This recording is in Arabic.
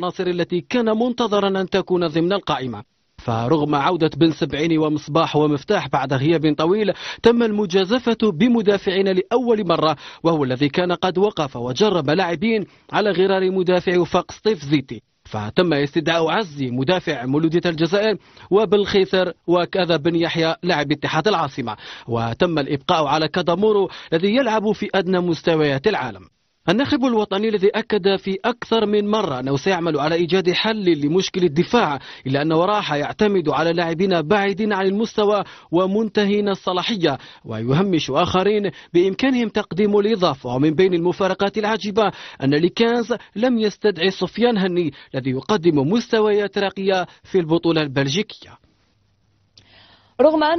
العناصر التي كان منتظرا أن تكون ضمن القائمة فرغم عودة بن سبعين ومصباح ومفتاح بعد غياب طويل تم المجازفة بمدافعين لأول مرة وهو الذي كان قد وقف وجرب لاعبين على غرار مدافع ستيف زيتي فتم استدعاء عزي مدافع مولودية الجزائر وبالخيثر وكذا بن يحيى لاعب اتحاد العاصمة وتم الإبقاء على كادامورو الذي يلعب في أدنى مستويات العالم الناخب الوطني الذي أكد في أكثر من مرة أنه سيعمل على إيجاد حل لمشكل الدفاع إلا أن وراحة يعتمد على لاعبين بعيدين عن المستوى ومنتهين الصلاحية ويهمش آخرين بإمكانهم تقديم الإضافة ومن بين المفارقات العجيبة أن ليكانز لم يستدعي سفيان هني الذي يقدم مستويات راقية في البطولة البلجيكية رغم أن